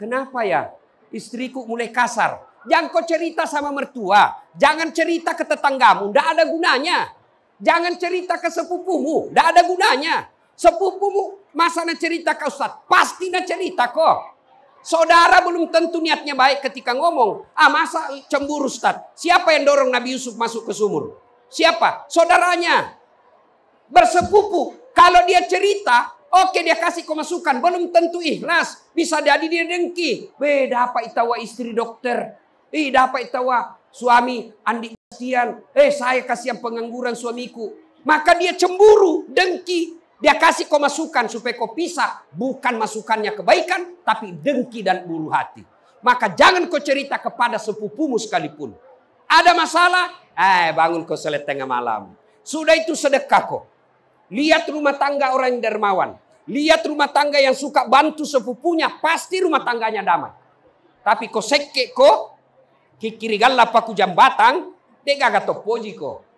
Kenapa ya? Istriku mulai kasar. Jangan kau cerita sama mertua. Jangan cerita ke tetanggamu. Tidak ada gunanya. Jangan cerita ke sepupumu. Tidak ada gunanya. Sepupumu masa nak cerita ke Ustaz? Pasti nak cerita kok. Saudara belum tentu niatnya baik ketika ngomong. Ah masa cemburu Ustaz? Siapa yang dorong Nabi Yusuf masuk ke sumur? Siapa? Saudaranya. Bersepupu. Kalau dia cerita, Oke dia kasih kemasukan, belum tentu ikhlas. Bisa jadi dia dengki. Weh dapat itawa istri dokter. Ih dapat itawa suami Andi kasihan. Eh saya kasihan pengangguran suamiku. Maka dia cemburu, dengki. Dia kasih kau masukan supaya kau pisah. Bukan masukannya kebaikan, tapi dengki dan buru hati. Maka jangan kau cerita kepada sepupumu sekalipun. Ada masalah, eh bangun kau selet tengah malam. Sudah itu sedekah kok. Lihat rumah tangga orang yang dermawan. Lihat rumah tangga yang suka bantu sepupunya. Pasti rumah tangganya damai. Tapi kau seke ko. Kikirigalla paku jambatan. gak gato poji kau.